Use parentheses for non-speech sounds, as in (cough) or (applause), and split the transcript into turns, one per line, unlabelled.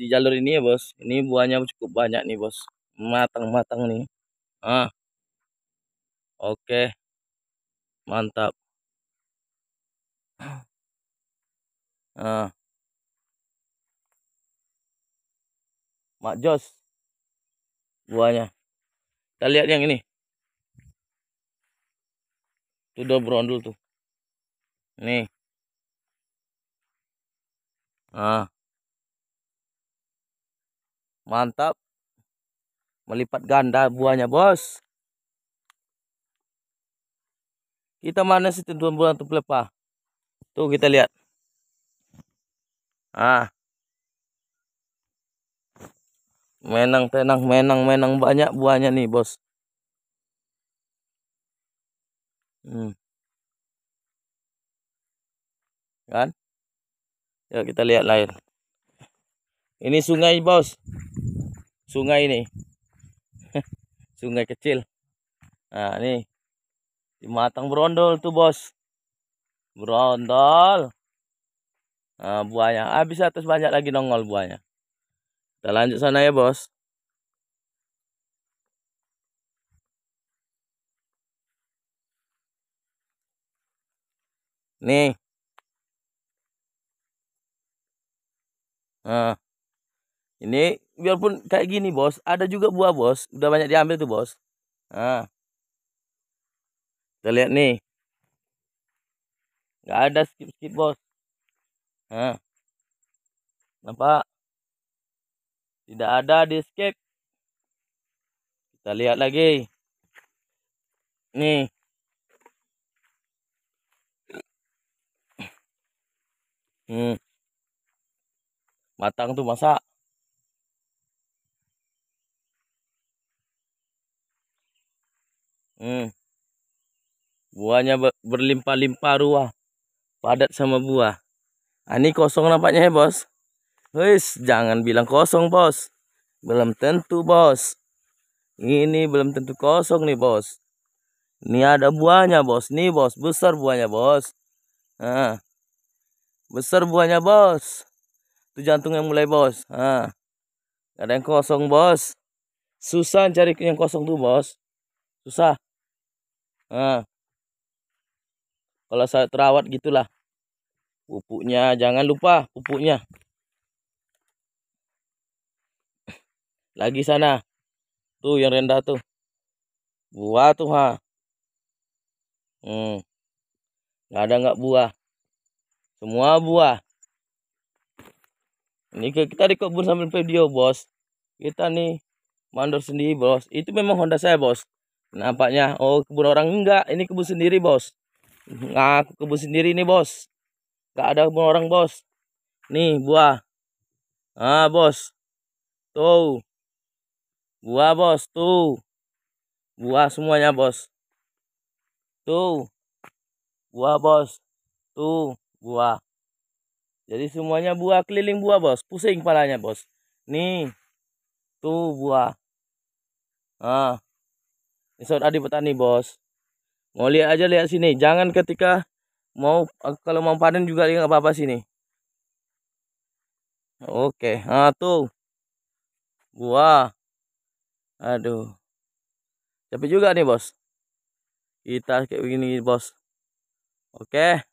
di jalur ini ya bos ini buahnya cukup banyak nih bos matang-matang nih ah oke mantap ah Mak Jos buahnya kita lihat yang ini itu udah tuh nih ah Mantap. Melipat ganda buahnya, Bos. Kita mana sih tuan bulan tuh pelepah? Tuh kita lihat. Ah. Menang tenang menang menang banyak buahnya nih, Bos. Hmm. Kan? Ya kita lihat lain. Ini sungai, Bos sungai ini, (laughs) sungai kecil nah ini di matang berondol tuh bos berondol nah, buahnya habis atas banyak lagi nongol buahnya kita lanjut sana ya bos nih nah ini biarpun kayak gini bos, ada juga buah bos. Udah banyak diambil tuh bos. Nah. Kita lihat nih. Gak ada skip-skip bos. Nah. Nampak? Tidak ada di skip. Kita lihat lagi. Nih. Hmm. Matang tuh masak. Hmm. Buahnya berlimpah-limpah ruah. Padat sama buah. Nah, ini kosong nampaknya ya bos. Wis, jangan bilang kosong bos. Belum tentu bos. Ini belum tentu kosong nih bos. Ini ada buahnya bos. Nih bos, besar buahnya bos. Nah. Besar buahnya bos. Itu jantung yang mulai bos. Nah. ada yang kosong bos. Susah cari yang kosong tuh bos. Susah nah, kalau saya terawat gitulah pupuknya jangan lupa pupuknya lagi sana tuh yang rendah tuh buah tuh ha hmm. nggak ada nggak buah semua buah ini kita di kebun sambil video bos kita nih mandor sendiri bos itu memang Honda saya bos nampaknya oh kebun orang enggak ini kebun sendiri bos Nah, kebun sendiri ini bos Gak ada kebun orang bos nih buah ah bos tuh buah bos tuh buah semuanya bos tuh buah bos tuh buah jadi semuanya buah keliling buah bos pusing palanya bos nih tuh buah ah Misal Adi petani bos. Mau lihat aja lihat sini. Jangan ketika mau kalau mau panen juga nggak apa-apa sini. Oke, nah tuh. buah Aduh. Capek juga nih bos. Kita kayak begini bos. Oke.